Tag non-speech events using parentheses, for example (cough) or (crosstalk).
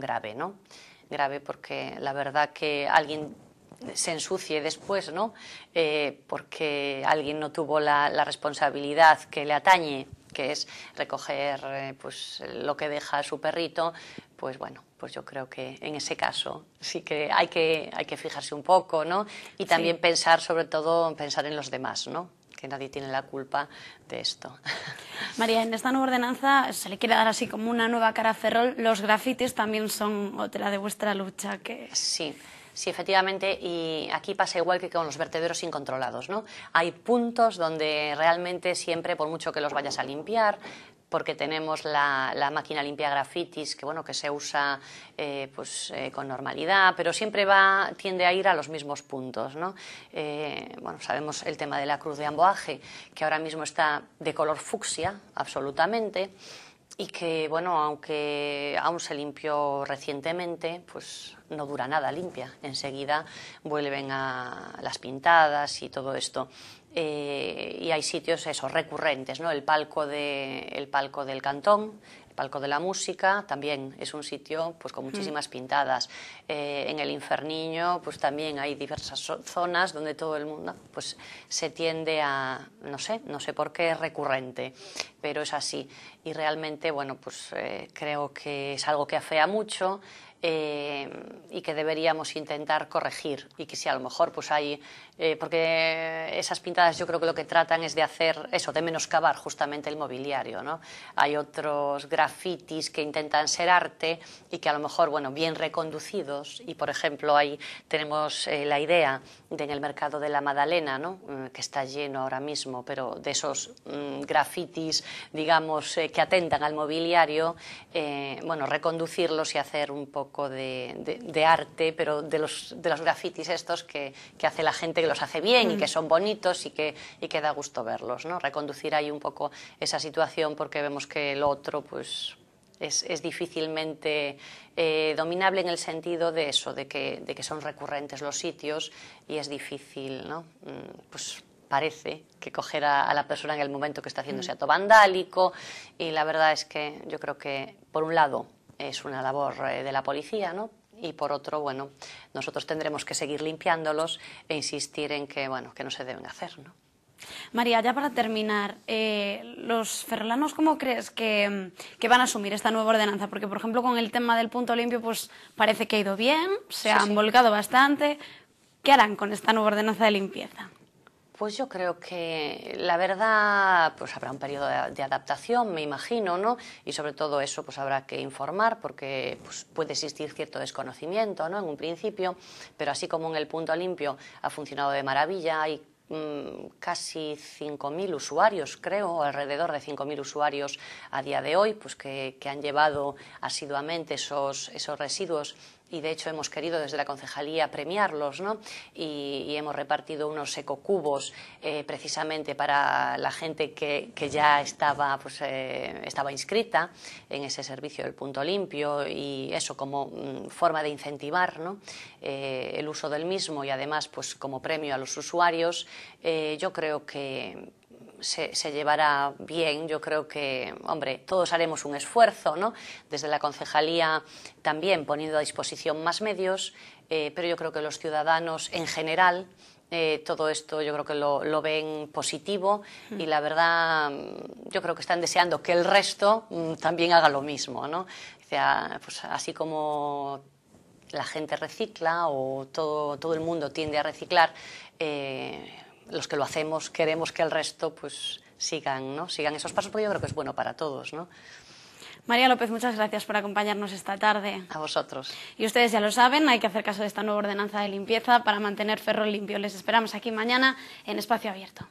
grave, ¿no? Grave porque la verdad que alguien se ensucie después, ¿no? Eh, porque alguien no tuvo la, responsabilidad que le atañe que es recoger eh, pues lo que deja su perrito, pues bueno, pues yo creo que en ese caso sí que hay que hay que fijarse un poco, ¿no? Y también pensar sobre todo pensar en los demás, ¿no? que nadie tiene la culpa de esto. (laughs) María, en esta nueva ordenanza se le quiere dar así como una nueva cara a Ferrol. Los grafitis también son otra de vuestra lucha. que Sí. Sí, efectivamente, y aquí pasa igual que con los vertederos incontrolados, ¿no? Hay puntos donde realmente siempre, por mucho que los vayas a limpiar, porque tenemos la, máquina limpia grafitis que bueno que se usa eh, pues eh, con normalidad pero siempre va tiende a ir a los mismos puntos eh, bueno sabemos el tema de la cruz de amboaje que ahora mismo está de color fucsia absolutamente y que bueno aunque aún se limpió recientemente pues no dura nada limpia enseguida vuelven a las pintadas y todo esto eh, y hay sitios esos recurrentes, ¿no? El palco, de, el palco del Cantón, el Palco de la Música también es un sitio pues con mm. muchísimas pintadas. Eh, en el Inferniño pues también hay diversas zonas donde todo el mundo pues se tiende a no sé no sé por qué es recurrente, pero es así y realmente bueno pues eh, creo que es algo que afea mucho. Eh, y que deberíamos intentar corregir y que si a lo mejor pues hay eh, porque esas pintadas yo creo que lo que tratan es de hacer eso de menoscabar justamente el mobiliario no hay otros grafitis que intentan ser arte y que a lo mejor bueno bien reconducidos y por ejemplo ahí tenemos eh, la idea de en el mercado de la Madalena no que está lleno ahora mismo pero de esos mm, grafitis digamos que atentan al mobiliario bueno reconducirlos y hacer un poco de, arte, pero de los, de los grafitis estos que, hace la gente, que los hace bien y que mm. son bonitos y que, y da gusto verlos, ¿no? Reconducir ahí un poco esa situación porque vemos que el otro, pues, es, difícilmente eh, dominable en el sentido de eso, de que, son recurrentes los sitios y es difícil, ¿no? Mm, pues parece que coger a, la persona en el momento que está haciendo ese mm. acto vandálico y la verdad es que yo creo que, por un lado, es una labor eh, de la policía, ¿no? y por otro, bueno, nosotros tendremos que seguir limpiándolos e insistir en que, bueno, que no se deben hacer, ¿no? María, ya para terminar, eh, ¿los ferrolanos cómo crees que, van a asumir esta nueva ordenanza? Porque, por ejemplo, con el tema del punto limpio, pues parece que ha ido bien, se han volcado bastante. ¿Qué harán con esta nueva ordenanza de limpieza? Pues yo creo que la verdad, pues habrá un periodo de, adaptación, me imagino, ¿no? Y sobre todo eso, pues habrá que informar, porque pues, puede existir cierto desconocimiento, ¿no? En un principio, pero así como en el punto limpio ha funcionado de maravilla, hay mm, casi 5.000 usuarios, creo, alrededor de 5.000 usuarios a día de hoy, pues que, han llevado asiduamente esos residuos y de hecho hemos querido desde la concejalía premiarlos ¿no? y, hemos repartido unos ecocubos eh, precisamente para la gente que, ya estaba, pues, eh, estaba inscrita en ese servicio del punto limpio y eso como mm, forma de incentivar eh, el uso del mismo y además pues, como premio a los usuarios yo creo que se, llevará bien. Yo creo que, hombre, todos haremos un esfuerzo, ¿no? Desde la concejalía también poniendo a disposición más medios, eh, pero yo creo que los ciudadanos en general. Eh, todo esto yo creo que lo, ven positivo y la verdad mm, yo creo que están deseando que el resto mm, también haga lo mismo, ¿no? sea, pues así como la gente recicla o todo, el mundo tiende a reciclar, eh, los que lo hacemos queremos que el resto pues sigan, ¿no? sigan esos pasos, porque yo creo que es bueno para todos. ¿no? María López, muchas gracias por acompañarnos esta tarde. A vosotros. Y ustedes ya lo saben, hay que hacer caso de esta nueva ordenanza de limpieza para mantener Ferro limpio. Les esperamos aquí mañana en Espacio Abierto.